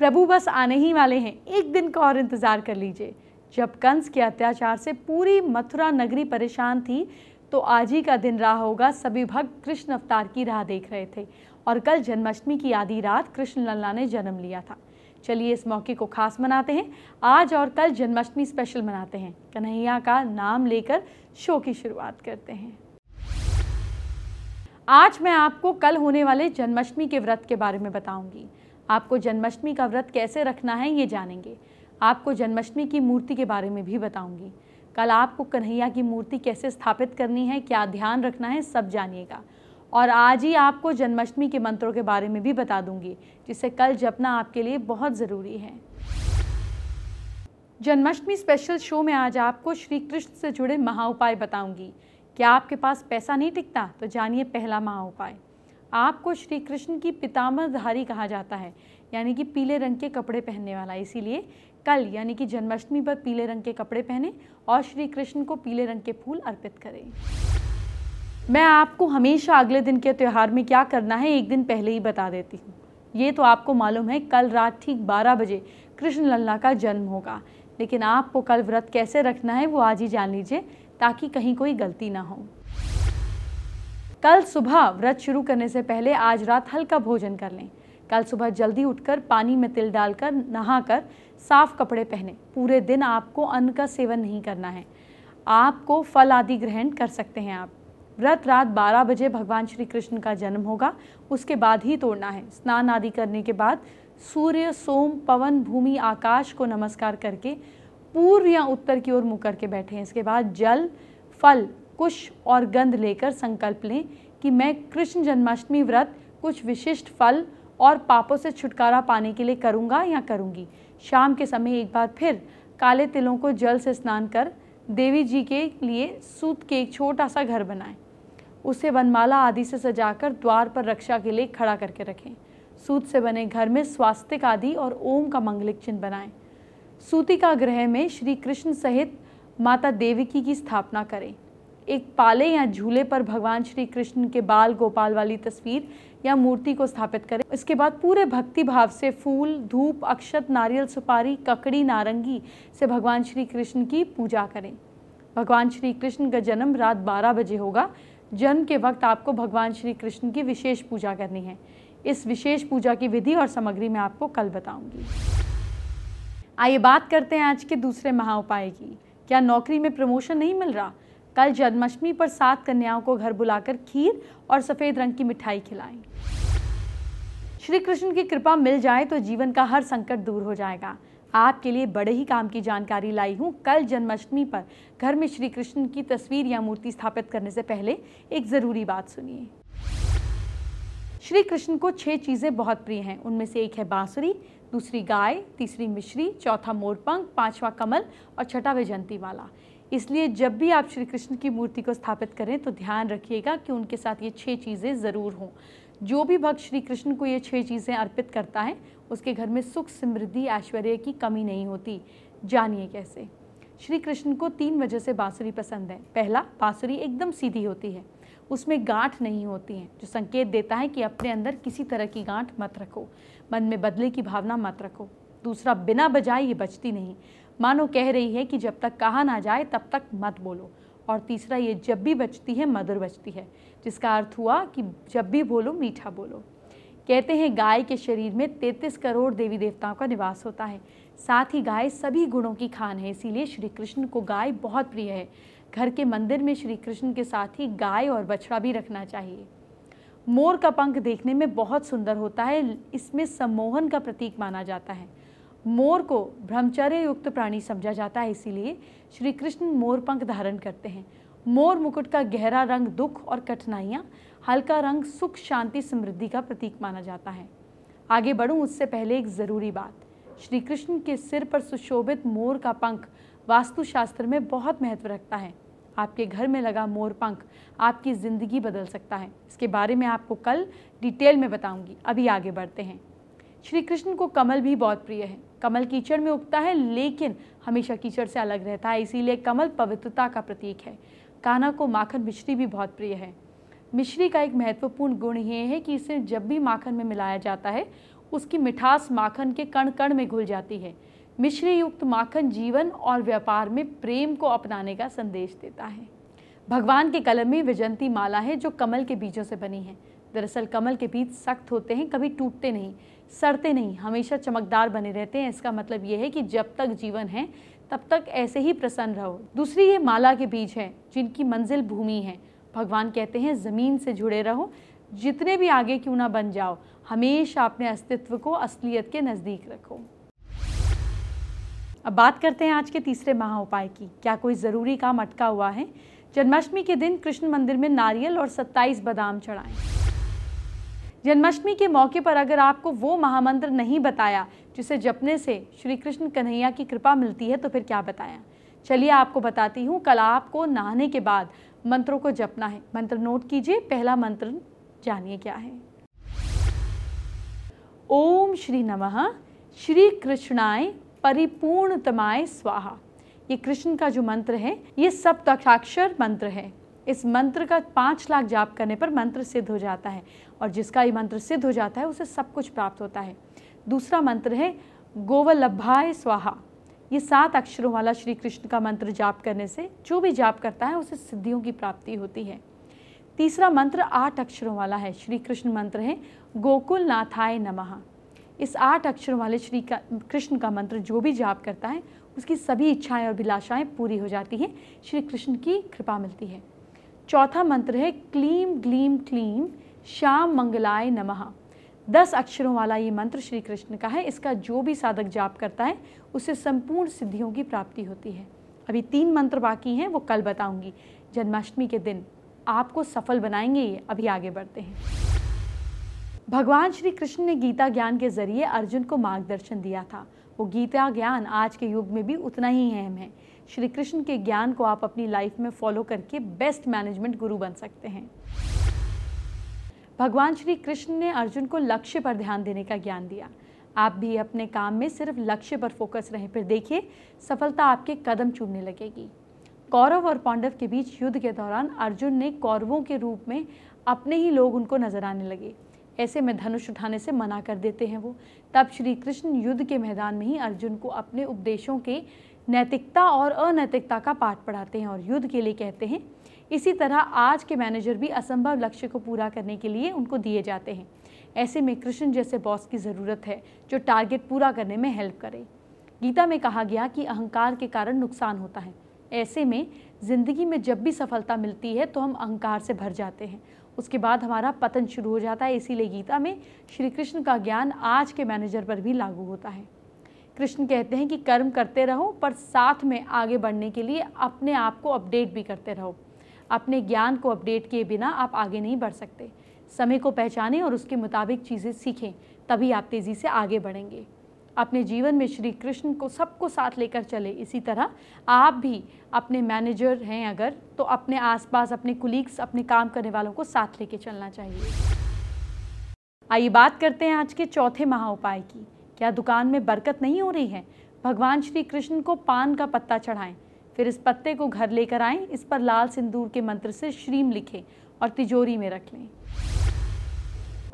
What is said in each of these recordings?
प्रभु बस आने ही वाले हैं एक दिन का और इंतज़ार कर लीजिए जब कंस के अत्याचार से पूरी मथुरा नगरी परेशान थी तो आज ही का दिन रहा होगा सभी भक्त कृष्ण अवतार की राह देख रहे थे और कल जन्माष्टमी की आधी रात कृष्ण लल्ला ने जन्म लिया था चलिए इस मौके को खास मनाते हैं आज और कल जन्माष्टमी स्पेशल मनाते हैं कन्हैया का नाम लेकर शो की शुरुआत करते हैं आज मैं आपको कल होने वाले जन्माष्टमी के व्रत के बारे में बताऊंगी आपको जन्माष्टमी का व्रत कैसे रखना है ये जानेंगे आपको जन्माष्टमी की मूर्ति के बारे में भी बताऊंगी कल आपको कन्हैया की मूर्ति कैसे स्थापित करनी है क्या ध्यान रखना है सब जानिएगा और आज ही आपको जन्माष्टमी के मंत्रों के बारे में भी बता दूंगी जिसे कल जपना आपके लिए बहुत ज़रूरी है जन्माष्टमी स्पेशल शो में आज आपको श्री कृष्ण से जुड़े महा उपाय बताऊंगी क्या आपके पास पैसा नहीं टिकता तो जानिए पहला महा उपाय आपको श्री कृष्ण की पितामहधारी कहा जाता है यानी कि पीले रंग के कपड़े पहनने वाला इसीलिए कल यानी कि जन्माष्टमी पर पीले रंग के कपड़े पहने और श्री कृष्ण को पीले रंग के फूल अर्पित करें मैं आपको हमेशा अगले दिन के त्यौहार में क्या करना है एक दिन पहले ही बता देती हूँ ये तो आपको मालूम है कल रात ठीक 12 बजे कृष्ण लल्ला का जन्म होगा लेकिन आपको कल व्रत कैसे रखना है वो आज ही जान लीजिए ताकि कहीं कोई गलती ना हो कल सुबह व्रत शुरू करने से पहले आज रात हल्का भोजन कर लें कल सुबह जल्दी उठकर पानी में तिल डालकर नहाकर साफ कपड़े पहने पूरे दिन आपको अन्न का सेवन नहीं करना है आपको फल आदि ग्रहण कर सकते हैं आप व्रत रात 12 बजे भगवान श्री कृष्ण का जन्म होगा उसके बाद ही तोड़ना है स्नान आदि करने के बाद सूर्य सोम पवन भूमि आकाश को नमस्कार करके पूर्व या उत्तर की ओर मुकर के बैठे हैं इसके बाद जल फल कुश और गंध लेकर संकल्प लें कि मैं कृष्ण जन्माष्टमी व्रत कुछ विशिष्ट फल और पापों से छुटकारा पाने के लिए करूँगा या करूँगी शाम के समय एक बार फिर काले तिलों को जल से स्नान कर देवी जी के लिए सूत के एक छोटा सा घर बनाएं उसे वनमाला आदि से सजाकर द्वार पर रक्षा के लिए खड़ा करके रखें सूत से बने घर में स्वास्तिक आदि और ओम का मंगलिक चिन्ह बनाएं सूतिका ग्रह में श्री कृष्ण सहित माता देवकी की स्थापना करें एक पाले या झूले पर भगवान श्री कृष्ण के बाल गोपाल वाली तस्वीर या मूर्ति को स्थापित करें इसके बाद पूरे भक्ति भाव से फूल धूप अक्षत नारियल सुपारी ककड़ी नारंगी से भगवान श्री कृष्ण की पूजा करें भगवान श्री कृष्ण का जन्म रात बारह बजे होगा जन्म के वक्त आपको भगवान श्री कृष्ण की विशेष पूजा करनी है इस विशेष पूजा की विधि और सामग्री मैं आपको कल बताऊंगी आइए बात करते हैं आज के दूसरे महा उपाय की क्या नौकरी में प्रमोशन नहीं मिल रहा कल जन्माष्टमी पर सात कन्याओं को घर बुलाकर खीर और सफ़ेद रंग की मिठाई खिलाएं श्री कृष्ण की कृपा मिल जाए तो जीवन का हर संकट दूर हो जाएगा आपके लिए बड़े ही काम की जानकारी लाई हूँ कल जन्माष्टमी पर घर में श्री कृष्ण की तस्वीर या मूर्ति स्थापित करने से पहले एक ज़रूरी बात सुनिए श्री कृष्ण को छह चीज़ें बहुत प्रिय हैं उनमें से एक है बांसुरी दूसरी गाय तीसरी मिश्री चौथा मोरपंख पांचवा कमल और छठा वैजंती वाला इसलिए जब भी आप श्री कृष्ण की मूर्ति को स्थापित करें तो ध्यान रखिएगा कि उनके साथ ये छः चीज़ें ज़रूर हों जो भी भक्त श्री कृष्ण को ये छः चीज़ें अर्पित करता है उसके घर में सुख समृद्धि ऐश्वर्य की कमी नहीं होती जानिए कैसे श्री कृष्ण को तीन वजह से बाँसुरी पसंद है पहला बाँसुरी एकदम सीधी होती है उसमें गांठ नहीं होती है जो संकेत देता है कि अपने अंदर किसी तरह की गांठ मत रखो मन में बदले की भावना मत रखो दूसरा बिना बजाए ये बचती नहीं मानो कह रही है कि जब तक कहा ना जाए तब तक मत बोलो और तीसरा ये जब भी बचती है मधुर बचती है जिसका अर्थ हुआ कि जब भी बोलो मीठा बोलो कहते हैं गाय के शरीर में तैतीस करोड़ देवी देवताओं का निवास होता है साथ ही गाय सभी गुणों की खान है इसीलिए श्री कृष्ण को गाय बहुत प्रिय है घर के मंदिर में श्री कृष्ण के साथ ही गाय और बछड़ा भी रखना चाहिए मोर का पंख देखने में बहुत सुंदर होता है इसमें सम्मोहन का प्रतीक माना जाता है मोर को ब्रह्मचर्य युक्त प्राणी समझा जाता है इसीलिए श्री कृष्ण मोर पंख धारण करते हैं मोर मुकुट का गहरा रंग दुख और कठिनाइयाँ हल्का रंग सुख शांति समृद्धि का प्रतीक माना जाता है आगे बढ़ूँ उससे पहले एक ज़रूरी बात श्री कृष्ण के सिर पर सुशोभित मोर का पंख वास्तुशास्त्र में बहुत महत्व रखता है आपके घर में लगा मोर पंख आपकी ज़िंदगी बदल सकता है इसके बारे में आपको कल डिटेल में बताऊंगी अभी आगे बढ़ते हैं श्री कृष्ण को कमल भी बहुत प्रिय है कमल कीचड़ में उगता है लेकिन हमेशा कीचड़ से अलग रहता है इसीलिए कमल पवित्रता का प्रतीक है कान्हा को माखन मिश्री भी बहुत प्रिय है मिश्री का एक महत्वपूर्ण गुण यह है कि इसे जब भी माखन में मिलाया जाता है उसकी मिठास माखन के कण कण में घुल जाती है मिश्री युक्त माखन जीवन और व्यापार में प्रेम को अपनाने का संदेश देता है भगवान के कलम में विजंती माला है जो कमल के बीजों से बनी है दरअसल कमल के बीज सख्त होते हैं कभी टूटते नहीं सड़ते नहीं हमेशा चमकदार बने रहते हैं इसका मतलब ये है कि जब तक जीवन है तब तक ऐसे ही प्रसन्न रहो दूसरी ये माला के बीज हैं जिनकी मंजिल भूमि है भगवान कहते हैं ज़मीन से जुड़े रहो जितने भी आगे क्यों ना बन जाओ हमेशा अपने अस्तित्व को असलियत के नज़दीक रखो अब बात करते हैं आज के तीसरे महा उपाय की क्या कोई ज़रूरी काम अटका हुआ है जन्माष्टमी के दिन कृष्ण मंदिर में नारियल और 27 बादाम चढ़ाएं जन्माष्टमी के मौके पर अगर आपको वो महामंत्र नहीं बताया जिसे जपने से श्री कृष्ण कन्हैया की कृपा मिलती है तो फिर क्या बताया चलिए आपको बताती हूँ कल आपको नहाने के बाद मंत्रों को जपना है मंत्र नोट कीजिए पहला मंत्र जानिए क्या है ओम श्री नमः श्री कृष्णाय परिपूर्णतमाय स्वाहा ये कृष्ण का जो मंत्र है ये सप्ताक्षाक्षर मंत्र है इस मंत्र का पाँच लाख जाप करने पर मंत्र सिद्ध हो जाता है और जिसका ये मंत्र सिद्ध हो जाता है उसे सब कुछ प्राप्त होता है दूसरा मंत्र है गोवल्लभाय स्वाहा ये सात अक्षरों वाला श्री कृष्ण का मंत्र जाप करने से जो भी जाप करता है उसे सिद्धियों की प्राप्ति होती है तीसरा मंत्र आठ अक्षरों वाला है श्री कृष्ण मंत्र है गोकुल नाथाय नमः इस आठ अक्षरों वाले श्री का कृष्ण का मंत्र जो भी जाप करता है उसकी सभी इच्छाएं और अभिलाषाएं पूरी हो जाती हैं श्री कृष्ण की कृपा मिलती है चौथा मंत्र है क्लीम ग्लीम क्लीम श्याम मंगलाय नमः दस अक्षरों वाला ये मंत्र श्री कृष्ण का है इसका जो भी साधक जाप करता है उसे संपूर्ण सिद्धियों की प्राप्ति होती है अभी तीन मंत्र बाकी हैं वो कल बताऊंगी जन्माष्टमी के दिन आपको सफल बनाएंगे ये अभी आगे बढ़ते हैं भगवान श्री कृष्ण ने गीता ज्ञान के जरिए अर्जुन को मार्गदर्शन दिया था वो गीता ज्ञान आज के युग में भी उतना ही अहम है श्री कृष्ण के ज्ञान को आप अपनी लाइफ में फॉलो करके बेस्ट मैनेजमेंट गुरु बन सकते हैं भगवान श्री कृष्ण ने अर्जुन को लक्ष्य पर ध्यान देने का ज्ञान दिया आप भी अपने काम में सिर्फ लक्ष्य पर फोकस रहें फिर देखिए सफलता आपके कदम चूमने लगेगी कौरव और पांडव के बीच युद्ध के दौरान अर्जुन ने कौरवों के रूप में अपने ही लोग उनको नजर आने लगे ऐसे में धनुष उठाने से मना कर देते हैं वो तब श्री कृष्ण युद्ध के मैदान में ही अर्जुन को अपने उपदेशों के नैतिकता और अनैतिकता का पाठ पढ़ाते हैं और युद्ध के लिए कहते हैं इसी तरह आज के मैनेजर भी असंभव लक्ष्य को पूरा करने के लिए उनको दिए जाते हैं ऐसे में कृष्ण जैसे बॉस की ज़रूरत है जो टारगेट पूरा करने में हेल्प करे गीता में कहा गया कि अहंकार के कारण नुकसान होता है ऐसे में ज़िंदगी में जब भी सफलता मिलती है तो हम अहंकार से भर जाते हैं उसके बाद हमारा पतन शुरू हो जाता है इसीलिए गीता में श्री कृष्ण का ज्ञान आज के मैनेजर पर भी लागू होता है कृष्ण कहते हैं कि कर्म करते रहो पर साथ में आगे बढ़ने के लिए अपने आप को अपडेट भी करते रहो अपने ज्ञान को अपडेट किए बिना आप आगे नहीं बढ़ सकते समय को पहचानें और उसके मुताबिक चीज़ें सीखें तभी आप तेज़ी से आगे बढ़ेंगे अपने जीवन में श्री कृष्ण को सबको साथ लेकर चले इसी तरह आप भी अपने मैनेजर हैं अगर तो अपने आसपास अपने कुलीग्स अपने काम करने वालों को साथ लेकर चलना चाहिए आइए बात करते हैं आज के चौथे महा उपाय की क्या दुकान में बरकत नहीं हो रही है भगवान श्री कृष्ण को पान का पत्ता चढ़ाएं फिर इस पत्ते को घर लेकर आएं इस पर लाल सिंदूर के मंत्र से श्रीम लिखें और तिजोरी में रख लें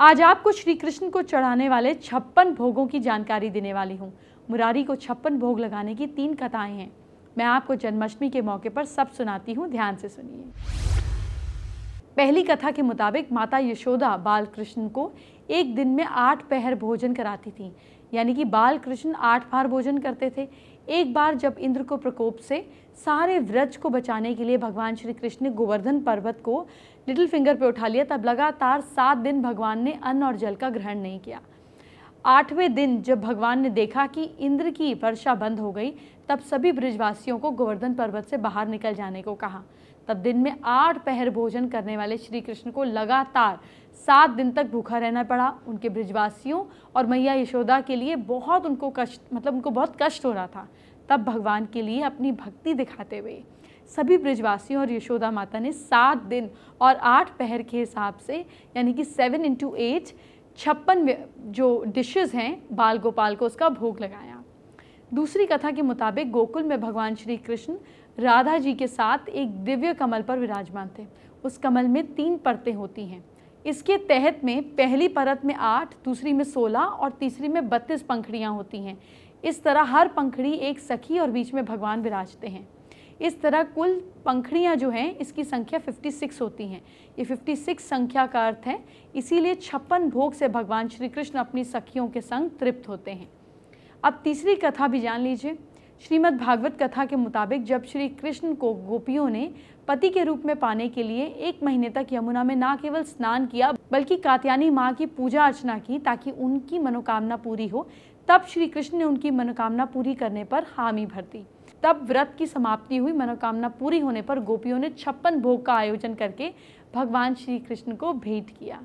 आज आपको श्री कृष्ण को चढ़ाने वाले छप्पन भोगों की जानकारी देने वाली हूँ मुरारी को छप्पन भोग लगाने की तीन कथाएं हैं मैं आपको जन्माष्टमी के मौके पर सब सुनाती हूँ ध्यान से सुनिए पहली कथा के मुताबिक माता यशोदा बालकृष्ण को एक दिन में आठ पहर भोजन कराती थी यानी कि बालकृष्ण आठ बार भोजन करते थे एक बार जब इंद्र को प्रकोप से सारे व्रज को बचाने के लिए भगवान श्री कृष्ण ने गोवर्धन पर्वत को लिटिल फिंगर पर उठा लिया तब लगातार सात दिन भगवान ने अन्न और जल का ग्रहण नहीं किया आठवें दिन जब भगवान ने देखा कि इंद्र की वर्षा बंद हो गई तब सभी ब्रिजवासियों को गोवर्धन पर्वत से बाहर निकल जाने को कहा तब दिन में आठ पहर भोजन करने वाले श्री कृष्ण को लगातार सात दिन तक भूखा रहना पड़ा उनके ब्रिजवासियों और मैया यशोदा के लिए बहुत उनको कष्ट मतलब उनको बहुत कष्ट हो रहा था तब भगवान के लिए अपनी भक्ति दिखाते हुए सभी ब्रिजवासियों और यशोदा माता ने सात दिन और आठ पहर के हिसाब से यानी कि सेवन इंटू एट छप्पन जो डिशेस हैं बाल गोपाल को उसका भोग लगाया दूसरी कथा के मुताबिक गोकुल में भगवान श्री कृष्ण राधा जी के साथ एक दिव्य कमल पर विराजमान थे उस कमल में तीन परतें होती हैं इसके तहत में पहली परत में आठ दूसरी में सोलह और तीसरी में बत्तीस पंखड़ियाँ होती हैं इस तरह हर पंखड़ी एक सखी और बीच में भगवान विराजते हैं इस तरह कुल पंखड़ियाँ जो हैं इसकी संख्या 56 होती हैं ये 56 संख्या का अर्थ है इसीलिए छप्पन भोग से भगवान श्री कृष्ण अपनी सखियों के संग तृप्त होते हैं अब तीसरी कथा भी जान लीजिए श्रीमद् भागवत कथा के मुताबिक जब श्री कृष्ण को गोपियों ने पति के रूप में पाने के लिए एक महीने तक यमुना में ना केवल स्नान किया बल्कि कात्यानी माँ की पूजा अर्चना की ताकि उनकी मनोकामना पूरी हो तब श्री कृष्ण ने उनकी मनोकामना पूरी करने पर हामी भर दी तब व्रत की समाप्ति हुई मनोकामना पूरी होने पर गोपियों ने छप्पन भोग का आयोजन करके भगवान श्री कृष्ण को भेंट किया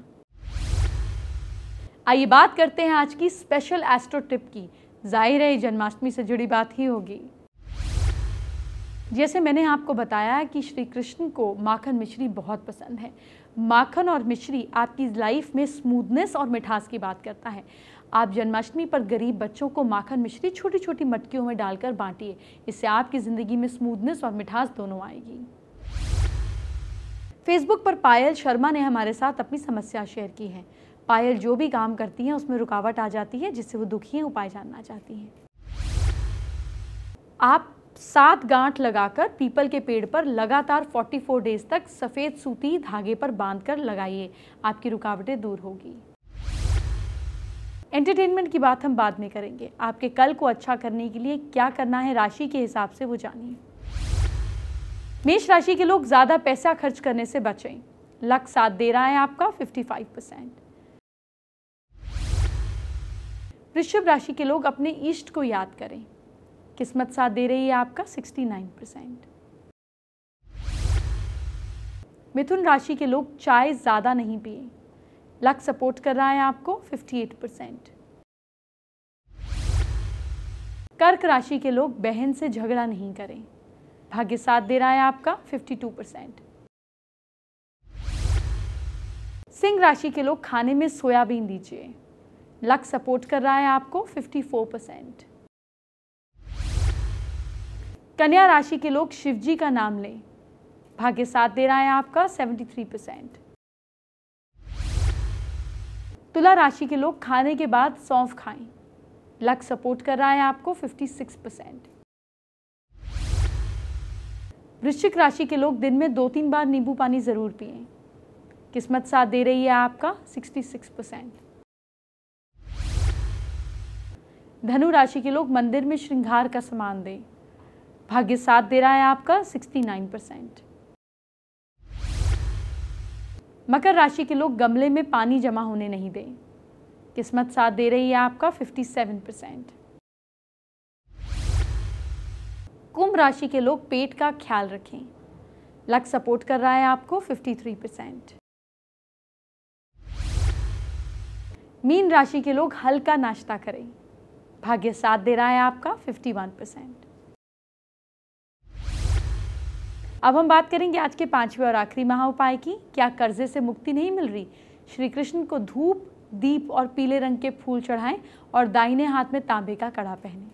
आइए बात करते हैं आज की स्पेशल एस्ट्रो टिप की जाहिर है जन्माष्टमी से जुड़ी बात ही होगी जैसे मैंने आपको बताया कि श्री कृष्ण को माखन मिश्री बहुत पसंद है माखन और मिश्री आपकी लाइफ में स्मूथनेस और मिठास की बात करता है आप जन्माष्टमी पर गरीब बच्चों को माखन मिश्री छोटी छोटी मटकियों में डालकर बांटिए इससे आपकी ज़िंदगी में स्मूथनेस और मिठास दोनों आएगी फेसबुक पर पायल शर्मा ने हमारे साथ अपनी समस्या शेयर की है पायल जो भी काम करती हैं उसमें रुकावट आ जाती है जिससे वो दुखी हैं उपाय जानना चाहती हैं आप सात गांठ लगाकर पीपल के पेड़ पर लगातार 44 डेज तक सफ़ेद सूती धागे पर बांधकर लगाइए आपकी रुकावटें दूर होगी एंटरटेनमेंट की बात हम बाद में करेंगे आपके कल को अच्छा करने के लिए क्या करना है राशि के हिसाब से वो जानिए मेष राशि के लोग ज़्यादा पैसा खर्च करने से बचें लक साथ दे रहा है आपका 55 परसेंट वृषभ राशि के लोग अपने इष्ट को याद करें किस्मत साथ दे रही है आपका 69 परसेंट मिथुन राशि के लोग चाय ज़्यादा नहीं पिए लक सपोर्ट कर रहा है आपको 58 परसेंट कर्क राशि के लोग बहन से झगड़ा नहीं करें भाग्य साथ दे रहा है आपका 52 परसेंट सिंह राशि के लोग खाने में सोयाबीन दीजिए लक सपोर्ट कर रहा है आपको 54 परसेंट कन्या राशि के लोग शिवजी का नाम लें भाग्य साथ दे रहा है आपका 73 परसेंट तुला राशि के लोग खाने के बाद सौंफ खाएं लक सपोर्ट कर रहा है आपको 56 परसेंट वृश्चिक राशि के लोग दिन में दो तीन बार नींबू पानी ज़रूर पिए किस्मत साथ दे रही है आपका 66 परसेंट धनु राशि के लोग मंदिर में श्रृंगार का सामान दें भाग्य साथ दे रहा है आपका 69 परसेंट मकर राशि के लोग गमले में पानी जमा होने नहीं दें किस्मत साथ दे रही है आपका 57 परसेंट कुंभ राशि के लोग पेट का ख्याल रखें लक सपोर्ट कर रहा है आपको 53 परसेंट मीन राशि के लोग हल्का नाश्ता करें भाग्य साथ दे रहा है आपका 51 परसेंट अब हम बात करेंगे आज के पांचवें और आखिरी महा उपाय की क्या कर्जे से मुक्ति नहीं मिल रही श्री कृष्ण को धूप दीप और पीले रंग के फूल चढ़ाएं और दाहिने हाथ में तांबे का कड़ा पहने